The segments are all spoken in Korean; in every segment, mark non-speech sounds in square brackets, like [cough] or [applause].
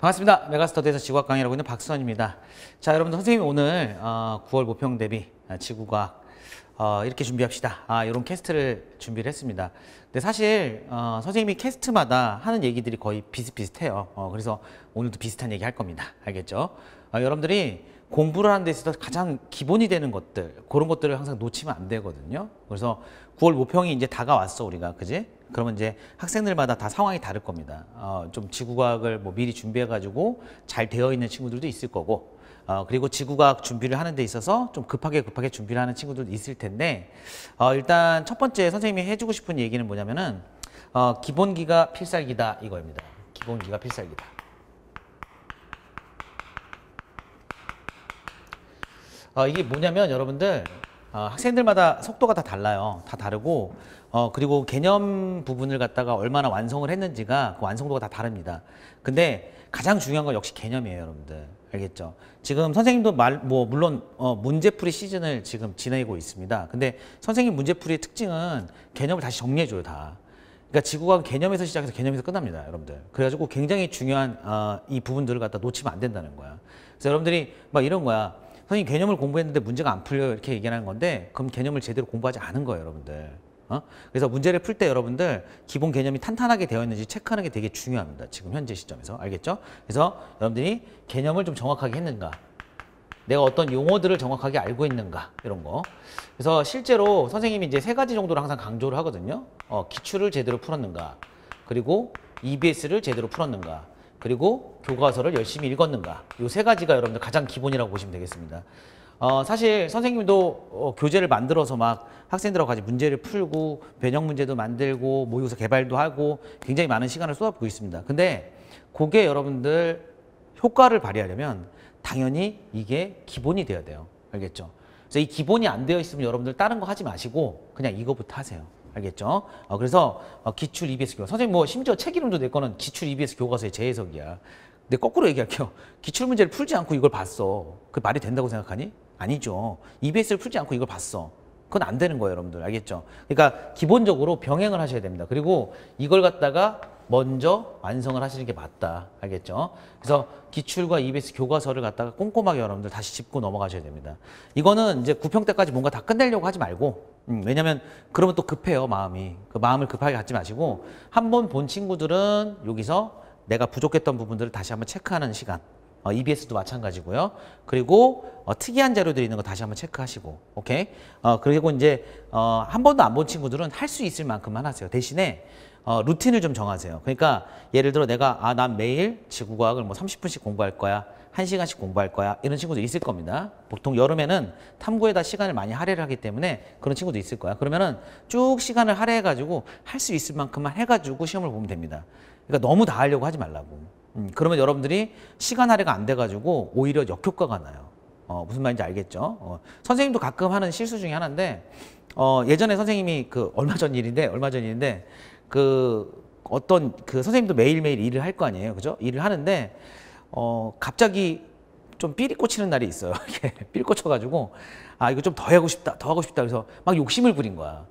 반갑습니다. 메가스터디에서 지구학 강의를하고 있는 박선입니다. 자, 여러분 선생님이 오늘 9월 어, 모평 대비 아, 지구과학 어, 이렇게 준비합시다. 아, 이런 캐스트를 준비를 했습니다. 근데 사실 어, 선생님이 캐스트마다 하는 얘기들이 거의 비슷비슷해요. 어, 그래서 오늘도 비슷한 얘기 할 겁니다. 알겠죠? 어, 여러분들이 공부를 하는 데 있어서 가장 기본이 되는 것들 그런 것들을 항상 놓치면 안 되거든요. 그래서 9월 모평이 이제 다가왔어 우리가 그지? 그러면 이제 학생들마다 다 상황이 다를 겁니다. 어, 좀 지구과학을 뭐 미리 준비해가지고 잘 되어 있는 친구들도 있을 거고 어, 그리고 지구과학 준비를 하는 데 있어서 좀 급하게 급하게 준비를 하는 친구들도 있을 텐데 어, 일단 첫 번째 선생님이 해주고 싶은 얘기는 뭐냐면은 어, 기본기가 필살기다 이거입니다. 기본기가 필살기다. 어, 이게 뭐냐면 여러분들 어, 학생들마다 속도가 다 달라요. 다 다르고 어, 그리고 개념 부분을 갖다가 얼마나 완성을 했는지가 그 완성도가 다 다릅니다. 근데 가장 중요한 건 역시 개념이에요, 여러분들. 알겠죠? 지금 선생님도 말, 뭐, 물론, 어, 문제풀이 시즌을 지금 지내고 있습니다. 근데 선생님 문제풀이의 특징은 개념을 다시 정리해줘요, 다. 그러니까 지구과학 개념에서 시작해서 개념에서 끝납니다, 여러분들. 그래가지고 굉장히 중요한, 어, 이 부분들을 갖다 놓치면 안 된다는 거야. 그래서 여러분들이 막 이런 거야. 선생님 개념을 공부했는데 문제가 안 풀려 요 이렇게 얘기하는 건데, 그럼 개념을 제대로 공부하지 않은 거예요, 여러분들. 어? 그래서 문제를 풀 때 여러분들 기본 개념이 탄탄하게 되어 있는지 체크하는 게 되게 중요합니다. 지금 현재 시점에서. 알겠죠? 그래서 여러분들이 개념을 좀 정확하게 했는가. 내가 어떤 용어들을 정확하게 알고 있는가 이런 거 그래서 실제로 선생님이 이제 세 가지 정도를 항상 강조를 하거든요 어, 기출을 제대로 풀었는가 그리고 EBS를 제대로 풀었는가 그리고 교과서를 열심히 읽었는가 이 세 가지가 여러분들 가장 기본이라고 보시면 되겠습니다 어, 사실 선생님도 어, 교재를 만들어서 막 학생들하고 같이 문제를 풀고 변형 문제도 만들고 모의고사 개발도 하고 굉장히 많은 시간을 쏟아붓고 있습니다. 근데 그게 여러분들 효과를 발휘하려면 당연히 이게 기본이 돼야 돼요. 알겠죠? 그래서 이 기본이 안 되어 있으면 여러분들 다른 거 하지 마시고 그냥 이거부터 하세요. 알겠죠? 어, 그래서 어, 기출 EBS 교과서. 선생님 뭐 심지어 책 이름도 내 거는 기출 EBS 교과서의 재해석이야. 근데 거꾸로 얘기할게요. 기출 문제를 풀지 않고 이걸 봤어. 그 말이 된다고 생각하니? 아니죠. EBS를 풀지 않고 이걸 봤어. 그건 안 되는 거예요, 여러분들. 알겠죠? 그러니까 기본적으로 병행을 하셔야 됩니다. 그리고 이걸 갖다가 먼저 완성을 하시는 게 맞다. 알겠죠? 그래서 기출과 EBS 교과서를 갖다가 꼼꼼하게 여러분들 다시 짚고 넘어가셔야 됩니다. 이거는 이제 구평 때까지 뭔가 다 끝내려고 하지 말고, 음, 왜냐면 그러면 또 급해요, 마음이. 그 마음을 급하게 갖지 마시고, 한번 본 친구들은 여기서 내가 부족했던 부분들을 다시 한번 체크하는 시간. 어, EBS도 마찬가지고요. 그리고 어, 특이한 자료들이 있는 거 다시 한번 체크하시고, 오케이. 어, 그리고 이제 어, 한 번도 안 본 친구들은 할 수 있을 만큼만 하세요. 대신에 어, 루틴을 좀 정하세요. 그러니까 예를 들어 내가 아, 난 매일 지구과학을 뭐 30분씩 공부할 거야. 1시간씩 공부할 거야. 이런 친구도 있을 겁니다. 보통 여름에는 탐구에다 시간을 많이 할애를 하기 때문에 그런 친구도 있을 거야. 그러면은 쭉 시간을 할애해 가지고 할 수 있을 만큼만 해 가지고 시험을 보면 됩니다. 그러니까 너무 다 하려고 하지 말라고. 음, 그러면 여러분들이 시간 할애가 안 돼가지고 오히려 역효과가 나요. 어, 무슨 말인지 알겠죠? 어, 선생님도 가끔 하는 실수 중에 하나인데 어, 예전에 선생님이 그 얼마 전 일인데 얼마 전 일인데 그 어떤 그 선생님도 매일매일 일을 할 거 아니에요. 그죠? 일을 하는데 어, 갑자기 좀 삐리 꽂히는 날이 있어요. [laughs] 삐리 꽂혀가지고 아 이거 좀 더 하고 싶다 더 하고 싶다 그래서 막 욕심을 부린 거야.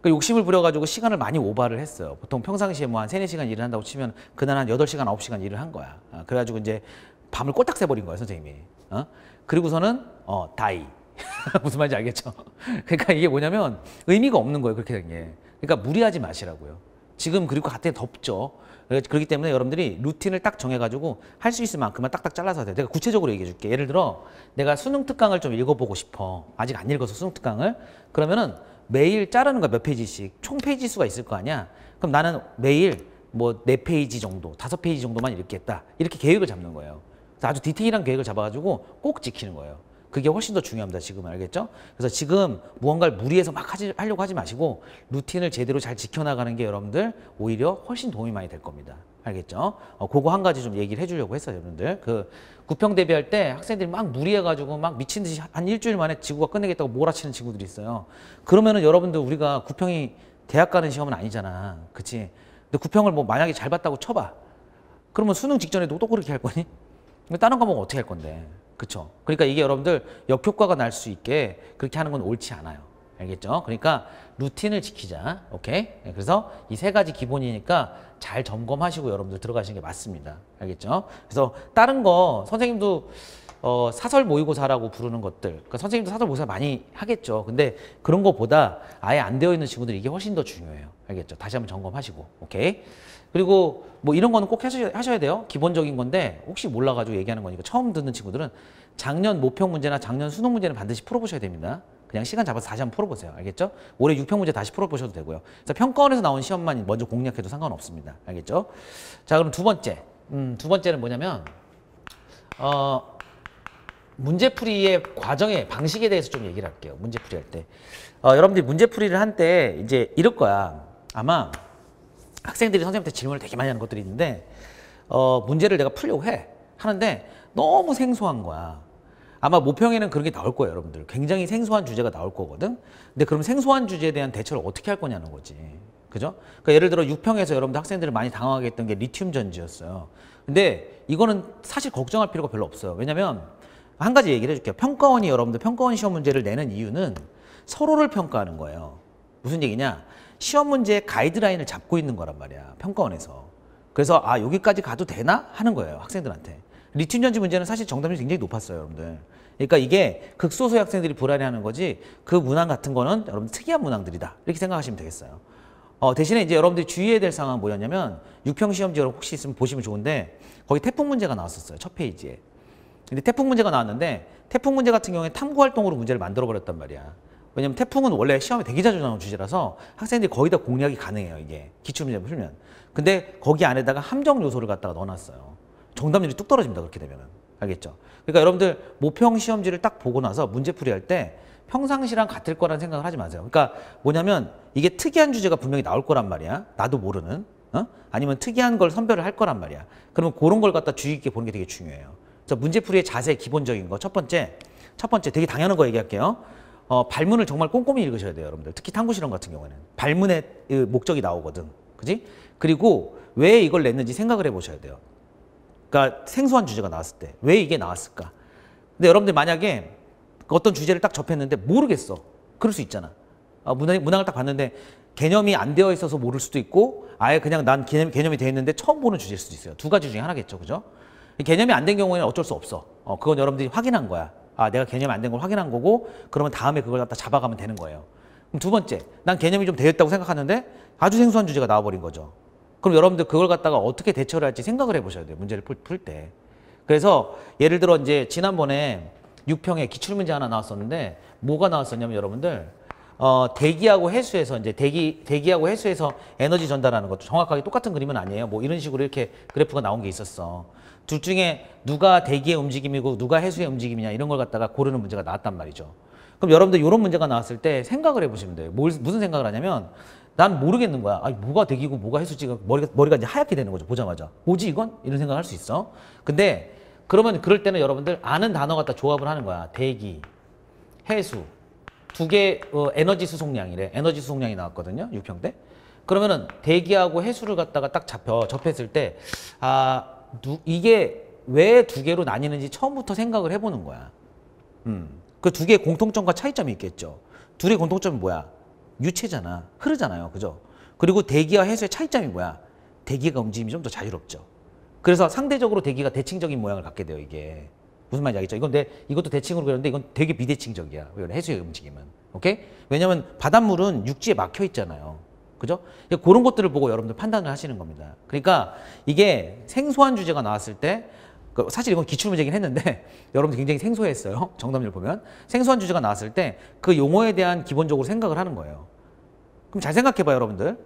그 욕심을 부려가지고 시간을 많이 오바를 했어요. 보통 평상시에 뭐 한 세네 시간 일을 한다고 치면 그날 한 여덟 시간 아홉 시간 일을 한 거야. 어, 그래가지고 이제 밤을 꼴딱 새버린 거예요, 선생님이. 어? 그리고서는 어, 다이. [laughs] 무슨 말인지 알겠죠? [laughs] 그러니까 이게 뭐냐면 의미가 없는 거예요, 그렇게 된 게. 그러니까 무리하지 마시라고요. 지금 그리고 갑자기 덥죠. 그렇기 때문에 여러분들이 루틴을 딱 정해가지고 할 수 있을 만큼만 딱딱 잘라서 돼요. 내가 구체적으로 얘기해 줄게. 예를 들어 내가 수능 특강을 좀 읽어보고 싶어. 아직 안 읽어서 수능 특강을. 그러면은 매일 자르는 거 몇 페이지씩 총 페이지 수가 있을 거 아니야. 그럼 나는 매일 뭐 네 페이지 정도, 다섯 페이지 정도만 읽겠다. 이렇게 계획을 잡는 거예요. 아주 디테일한 계획을 잡아가지고 꼭 지키는 거예요. 그게 훨씬 더 중요합니다. 지금 알겠죠? 그래서 지금 무언가를 무리해서 막 하지, 하려고 하지 마시고 루틴을 제대로 잘 지켜나가는 게 여러분들 오히려 훨씬 도움이 많이 될 겁니다. 알겠죠? 어, 그거 한 가지 좀 얘기를 해주려고 했어요, 여러분들. 그 구평 대비할 때 학생들이 막 무리해가지고 막 미친 듯이 한 일주일 만에 지구가 끝내겠다고 몰아치는 친구들이 있어요. 그러면은 여러분들 우리가 구평이 대학 가는 시험은 아니잖아, 그치? 근데 구평을 뭐 만약에 잘 봤다고 쳐봐. 그러면 수능 직전에도 또 그렇게 할 거니? 다른 과목은 어떻게 할 건데? 그렇죠. 그러니까 이게 여러분들 역효과가 날 수 있게 그렇게 하는 건 옳지 않아요. 알겠죠? 그러니까 루틴을 지키자. 오케이? 네, 그래서 이 세 가지 기본이니까 잘 점검하시고 여러분들 들어가시는 게 맞습니다. 알겠죠? 그래서 다른 거 선생님도 어, 사설 모의고사라고 부르는 것들 그러니까 선생님도 사설 모의고사 많이 하겠죠 근데 그런 것보다 아예 안 되어 있는 친구들 이게 훨씬 더 중요해요 알겠죠 다시 한번 점검하시고 오케이 그리고 뭐 이런 거는 꼭 하셔야 돼요. 기본적인 건데 혹시 몰라가지고 얘기하는 거니까 처음 듣는 친구들은 작년 모평 문제나 작년 수능 문제는 반드시 풀어보셔야 됩니다. 그냥 시간 잡아서 다시 한번 풀어보세요. 알겠죠? 올해 6평 문제 다시 풀어보셔도 되고요. 자, 평가원에서 나온 시험만 먼저 공략해도 상관없습니다. 알겠죠? 자, 그럼 두 번째. 음, 두 번째는 뭐냐면 어, 문제풀이의 과정에 방식에 대해서 좀 얘기를 할게요. 문제풀이 할 때. 어, 여러분들이 문제풀이를 한때 이제 이럴 거야. 아마 학생들이 선생님한테 질문을 되게 많이 하는 것들이 있는데 어, 문제를 내가 풀려고 해 하는데 너무 생소한 거야. 아마 모평에는 그런 게 나올 거예요, 여러분들. 굉장히 생소한 주제가 나올 거거든. 근데 그럼 생소한 주제에 대한 대처를 어떻게 할 거냐는 거지. 그죠? 그러니까 예를 들어 육평에서 여러분들 학생들을 많이 당황하게 했던 게 리튬 전지였어요. 근데 이거는 사실 걱정할 필요가 별로 없어요. 왜냐면 한 가지 얘기를 해줄게요. 평가원이 여러분들 평가원 시험 문제를 내는 이유는 서로를 평가하는 거예요. 무슨 얘기냐? 시험 문제의 가이드라인을 잡고 있는 거란 말이야. 평가원에서. 그래서 아 여기까지 가도 되나 하는 거예요. 학생들한테. 리튬 전지 문제는 사실 정답률이 굉장히 높았어요. 여러분들. 그러니까 이게 극소수의 학생들이 불안해하는 거지 그 문항 같은 거는 여러분 특이한 문항들이다. 이렇게 생각하시면 되겠어요. 어, 대신에 이제 여러분들이 주의해야 될 상황은 뭐였냐면 육평 시험지 여러분 혹시 있으면 보시면 좋은데 거기 태풍 문제가 나왔었어요. 첫 페이지에. 근데 태풍 문제가 나왔는데 태풍 문제 같은 경우에 탐구 활동으로 문제를 만들어 버렸단 말이야. 왜냐면 태풍은 원래 시험에 대기 자주 나 주제라서 학생들이 거의 다 공략이 가능해요, 이게. 기출문제 풀면. 근데 거기 안에다가 함정 요소를 갖다가 넣어놨어요. 정답률이 뚝 떨어집니다, 그렇게 되면은. 알겠죠? 그러니까 여러분들 모평 시험지를 딱 보고 나서 문제풀이 할때 평상시랑 같을 거라는 생각을 하지 마세요. 그러니까 뭐냐면 이게 특이한 주제가 분명히 나올 거란 말이야. 나도 모르는. 어? 아니면 특이한 걸 선별을 할 거란 말이야. 그러면 그런 걸 갖다 주의 깊게 보는 게 되게 중요해요. 그래서 문제풀이의 자세 기본적인 거 첫 번째, 첫 번째 되게 당연한 거 얘기할게요. 어, 발문을 정말 꼼꼼히 읽으셔야 돼요, 여러분들. 특히 탐구 실험 같은 경우에는 발문의 목적이 나오거든. 그지? 그리고 왜 이걸 냈는지 생각을 해 보셔야 돼요. 그러니까 생소한 주제가 나왔을 때 왜 이게 나왔을까? 근데 여러분들 만약에 어떤 주제를 딱 접했는데 모르겠어. 그럴 수 있잖아. 아, 문학 문항을 딱 봤는데 개념이 안 되어 있어서 모를 수도 있고 아예 그냥 난 개념, 개념이 되어 있는데 처음 보는 주제일 수도 있어요. 두 가지 중에 하나겠죠. 그죠? 개념이 안 된 경우에는 어쩔 수 없어. 어, 그건 여러분들이 확인한 거야. 아, 내가 개념 이안 된 걸 확인한 거고 그러면 다음에 그걸 갖다 잡아가면 되는 거예요. 그럼 두 번째, 난 개념이 좀 되었다고 생각하는데 아주 생소한 주제가 나와버린 거죠. 그럼 여러분들 그걸 갖다가 어떻게 대처를 할지 생각을 해보셔야 돼요. 문제를 풀, 풀 때. 그래서 예를 들어 이제 지난번에 6평에 기출문제 하나 나왔었는데 뭐가 나왔었냐면 여러분들 어, 대기하고 해수에서 이제 대기 대기하고 해수에서 에너지 전달하는 것도 정확하게 똑같은 그림은 아니에요. 뭐 이런 식으로 이렇게 그래프가 나온 게 있었어. 둘 중에 누가 대기의 움직임이고 누가 해수의 움직임이냐 이런 걸 갖다가 고르는 문제가 나왔단 말이죠. 그럼 여러분들 이런 문제가 나왔을 때 생각을 해보시면 돼요. 뭘, 무슨 생각을 하냐면 난 모르겠는 거야. 아, 뭐가 대기고 뭐가 해수지가 머리가, 머리가 이제 하얗게 되는 거죠. 보자마자. 뭐지 이건? 이런 생각을 할 수 있어. 근데 그러면 그럴 때는 여러분들 아는 단어 갖다 조합을 하는 거야. 대기, 해수, 두개 어, 에너지 수송량이래. 에너지 수송량이 나왔거든요. 6평 때. 그러면은 대기하고 해수를 갖다가 딱 잡혀 접했을 때아 누, 이게 왜 두 개로 나뉘는지 처음부터 생각을 해보는 거야. 음. 그두 개의 공통점과 차이점이 있겠죠. 둘의 공통점이 뭐야? 유체잖아. 흐르잖아요. 그죠? 그리고 대기와 해수의 차이점이 뭐야? 대기가 움직임이 좀 더 자유롭죠. 그래서 상대적으로 대기가 대칭적인 모양을 갖게 돼요, 이게. 무슨 말인지 알겠죠? 이건 내, 이것도 대칭으로 그렸는데 이건 되게 비대칭적이야. 해수의 움직임은. 오케이? 왜냐면 바닷물은 육지에 막혀 있잖아요. 그죠? 그런 것들을 보고 여러분들 판단을 하시는 겁니다. 그러니까 이게 생소한 주제가 나왔을 때 그 사실 이건 기출문제긴 했는데 [laughs] 여러분들 굉장히 생소했어요. 정답률 보면. 생소한 주제가 나왔을 때 그 용어에 대한 기본적으로 생각을 하는 거예요. 그럼 잘 생각해봐요, 여러분들.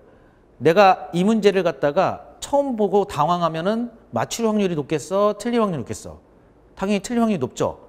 내가 이 문제를 갖다가 처음 보고 당황하면은 맞출 확률이 높겠어? 틀릴 확률이 높겠어? 당연히 틀릴 확률이 높죠.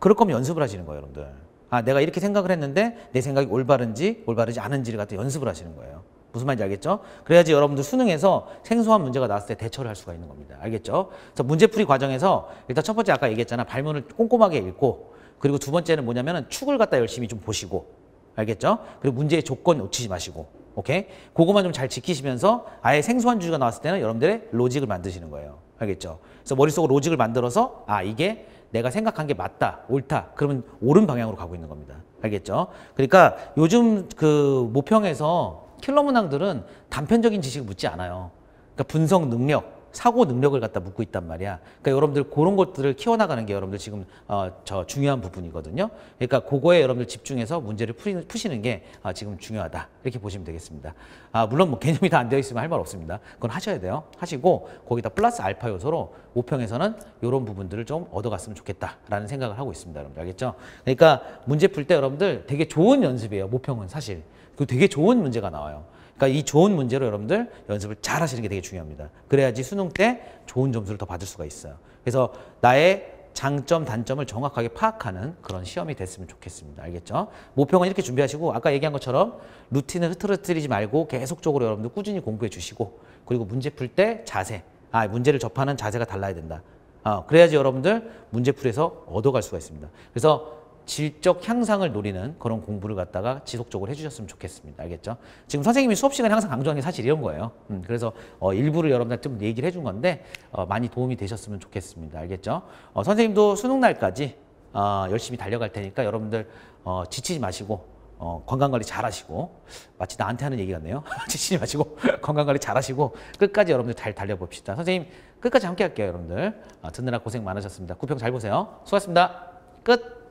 그럴 거면 연습을 하시는 거예요, 여러분들. 아, 내가 이렇게 생각을 했는데 내 생각이 올바른지 올바르지 않은지를 갖다 연습을 하시는 거예요. 무슨 말인지 알겠죠? 그래야지 여러분들 수능에서 생소한 문제가 나왔을 때 대처를 할 수가 있는 겁니다. 알겠죠? 그래서 문제풀이 과정에서 일단 첫 번째 아까 얘기했잖아. 발문을 꼼꼼하게 읽고 그리고 두 번째는 뭐냐면은 축을 갖다 열심히 좀 보시고 알겠죠? 그리고 문제의 조건 놓치지 마시고 오케이? 그거만 좀 잘 지키시면서 아예 생소한 주제가 나왔을 때는 여러분들의 로직을 만드시는 거예요. 알겠죠? 그래서 머릿속으로 로직을 만들어서 아 이게 내가 생각한 게 맞다, 옳다. 그러면 옳은 방향으로 가고 있는 겁니다. 알겠죠? 그러니까 요즘 그 모평에서 킬러 문항들은 단편적인 지식을 묻지 않아요. 그러니까 분석 능력, 사고 능력을 갖다 묻고 있단 말이야. 그러니까 여러분들 그런 것들을 키워나가는 게 여러분들 지금 어, 저 중요한 부분이거든요. 그러니까 그거에 여러분들 집중해서 문제를 푸시는, 푸시는 게 아, 지금 중요하다. 이렇게 보시면 되겠습니다. 아, 물론 뭐 개념이 다 안 되어 있으면 할 말 없습니다. 그건 하셔야 돼요. 하시고 거기다 플러스 알파 요소로 5평에서는 이런 부분들을 좀 얻어갔으면 좋겠다라는 생각을 하고 있습니다. 여러분들 알겠죠? 그러니까 문제 풀 때 여러분들 되게 좋은 연습이에요. 5평은 사실. 그 되게 좋은 문제가 나와요. 그러니까 이 좋은 문제로 여러분들 연습을 잘 하시는 게 되게 중요합니다. 그래야지 수능 때 좋은 점수를 더 받을 수가 있어요. 그래서 나의 장점, 단점을 정확하게 파악하는 그런 시험이 됐으면 좋겠습니다. 알겠죠? 모평은 이렇게 준비하시고 아까 얘기한 것처럼 루틴을 흐트러뜨리지 말고 계속적으로 여러분들 꾸준히 공부해 주시고 그리고 문제 풀 때 자세, 아 문제를 접하는 자세가 달라야 된다. 아, 그래야지 여러분들 문제 풀에서 얻어갈 수가 있습니다. 그래서 질적 향상을 노리는 그런 공부를 갖다가 지속적으로 해주셨으면 좋겠습니다. 알겠죠? 지금 선생님이 수업 시간에 항상 강조하는 게 사실 이런 거예요. 음, 그래서 어, 일부를 여러분한테 좀 얘기를 해 준 건데 어, 많이 도움이 되셨으면 좋겠습니다. 알겠죠? 어, 선생님도 수능 날까지 어, 열심히 달려갈 테니까 여러분들 어, 지치지 마시고 어, 건강관리 잘 하시고 마치 나한테 하는 얘기 같네요 [laughs] 지치지 마시고 [laughs] 건강관리 잘 하시고 끝까지 여러분들 잘 달려봅시다 선생님 끝까지 함께 할게요 여러분들 아, 듣느라 고생 많으셨습니다 구평 잘 보세요 수고하셨습니다 끝